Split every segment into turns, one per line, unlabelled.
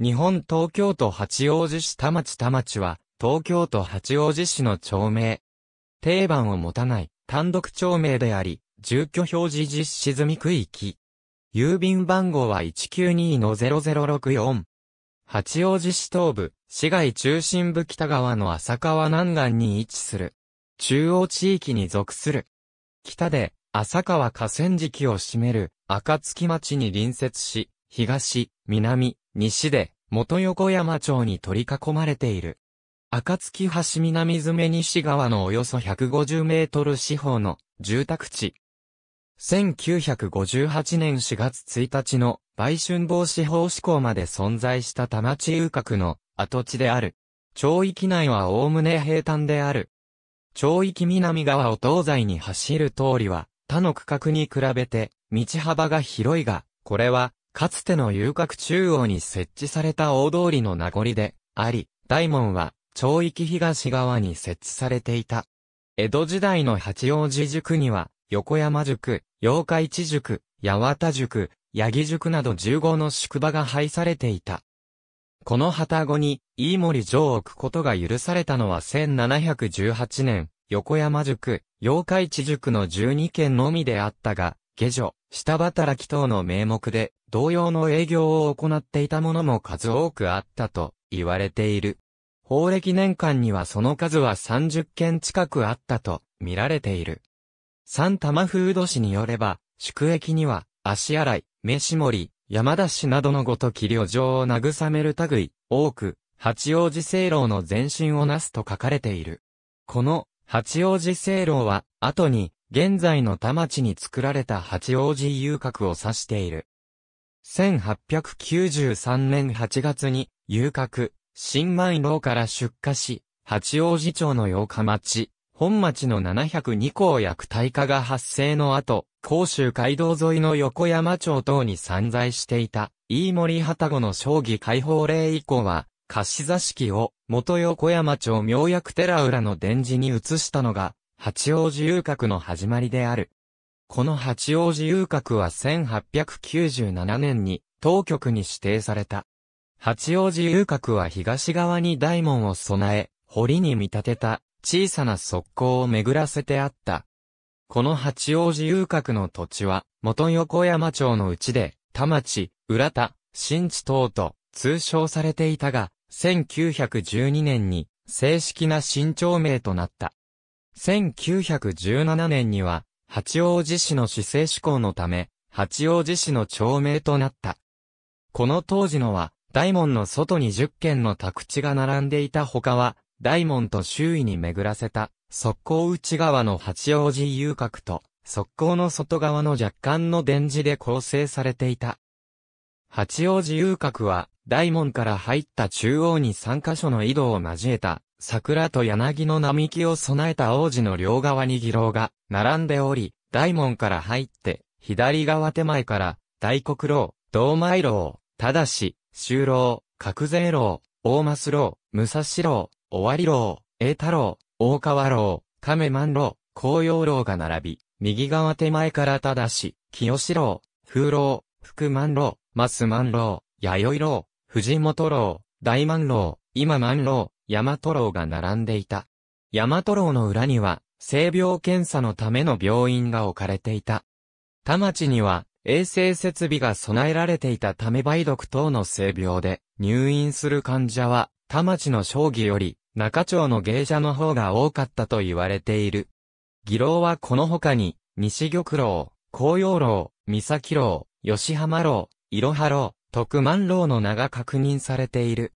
日本東京都八王子市田町田町は、東京都八王子市の町名。定番を持たない、単独町名であり、住居表示実施済み区域。郵便番号は192-0064。八王子市東部、市街中心部北側の浅川南岸に位置する。中央地域に属する。北で、浅川河川敷を占める、赤月町に隣接し、東、南、西で、元横山町に取り囲まれている。暁橋南詰西側のおよそ150メートル四方の住宅地。1958年4月1日の売春防止法施行まで存在した田町遊郭の跡地である。町域内はおおむね平坦である。町域南側を東西に走る通りは、他の区画に比べて、道幅が広いが、これは、かつての遊郭中央に設置された大通りの名残であり、大門は町域東側に設置されていた。江戸時代の八王子塾には、横山塾、八日市塾、八幡塾、八木塾など15の宿場が配されていた。この旗後に、飯森城を置くことが許されたのは1718年、横山塾、八日市塾の12件のみであったが、下女、下働き等の名目で、同様の営業を行っていたものも数多くあったと言われている。法暦年間にはその数は30件近くあったと見られている。三玉風土市によれば、宿駅には、足洗い、飯盛り、山田市などのごとき旅情を慰める類、多く、八王子聖老の前身をなすと書かれている。この、八王子聖老は、後に、現在の田町に作られた八王子遊郭を指している。1893年8月に、遊郭、新米楼から出火し、八王子町の八日町、本町の702校薬大化が発生の後、甲州街道沿いの横山町等に散在していた、飯森旗子の将棋解放令以降は、貸し座敷を元横山町妙薬寺裏の伝磁に移したのが、八王子遊郭の始まりである。この八王子遊郭は1897年に当局に指定された。八王子遊郭は東側に大門を備え、堀に見立てた小さな側溝を巡らせてあった。この八王子遊郭の土地は、元横山町のうちで、田町、浦田、新地等と通称されていたが、1912年に正式な新町名となった。1917年には、八王子市の市政志向のため、八王子市の町名となった。この当時のは、大門の外に10軒の宅地が並んでいた他は、大門と周囲に巡らせた、側溝内側の八王子遊郭と、側溝の外側の若干の電磁で構成されていた。八王子遊郭は、大門から入った中央に3カ所の井戸を交えた、桜と柳の並木を備えた王子の両側に議楼が並んでおり、大門から入って、左側手前から、大黒楼、道前楼、ただし、修楼、角税楼、大増楼、武蔵楼、尾張楼、栄太楼、大川楼、亀万楼、紅葉楼が並び、右側手前からただし、清志楼、風楼、福万楼、増万楼、弥生楼、藤本楼、大万楼、今万楼、ヤマト楼が並んでいた。ヤマト楼の裏には、性病検査のための病院が置かれていた。田町には、衛生設備が備えられていたため梅毒等の性病で、入院する患者は、田町の将棋より、中町の芸者の方が多かったと言われている。議論はこの他に、西玉楼、紅葉楼、三崎楼、吉浜楼、いろは楼、徳万楼の名が確認されている。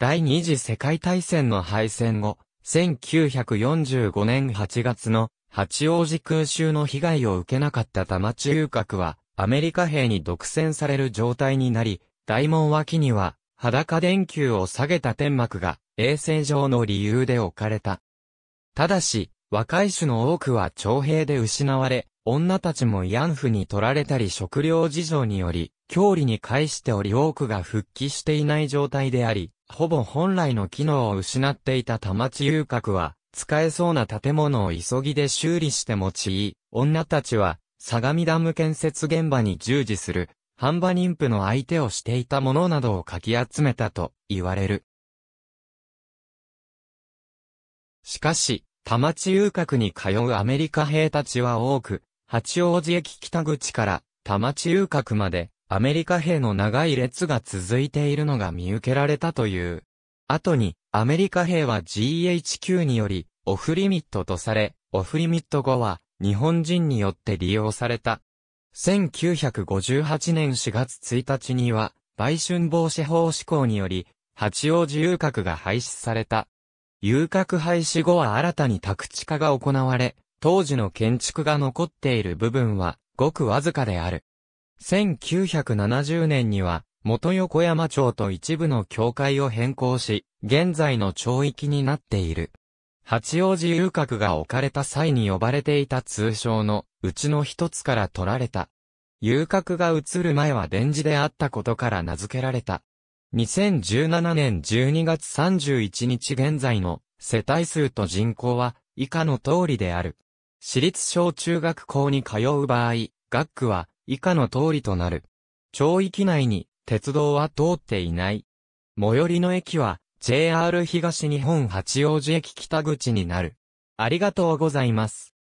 第二次世界大戦の敗戦後、1945年8月の八王子空襲の被害を受けなかった多摩中核は、アメリカ兵に独占される状態になり、大門脇には、裸電球を下げた天幕が、衛生上の理由で置かれた。ただし、若い種の多くは徴兵で失われ、女たちも慰安婦に取られたり食料事情により、郷里に返しており多くが復帰していない状態であり、ほぼ本来の機能を失っていた田町遊郭は、使えそうな建物を急ぎで修理して持い、女たちは、相模ダム建設現場に従事する、半馬妊婦の相手をしていたものなどをかき集めたと言われる。しかし、田町遊郭に通うアメリカ兵たちは多く、八王子駅北口から田町遊郭までアメリカ兵の長い列が続いているのが見受けられたという。後に、アメリカ兵は GHQ により、オフリミットとされ、オフリミット後は、日本人によって利用された。1958年4月1日には、売春防止法施行により、八王子遊郭が廃止された。遊郭廃止後は新たに宅地化が行われ、当時の建築が残っている部分は、ごくわずかである。1970年には、元横山町と一部の境界を変更し、現在の町域になっている。八王子遊郭が置かれた際に呼ばれていた通称のうちの一つから取られた。遊郭が移る前は電磁であったことから名付けられた。2017年12月31日現在の世帯数と人口は以下の通りである。私立小中学校に通う場合、学区は以下の通りとなる。町域内に鉄道は通っていない。最寄りの駅は JR 東日本八王子駅北口になる。ありがとうございます。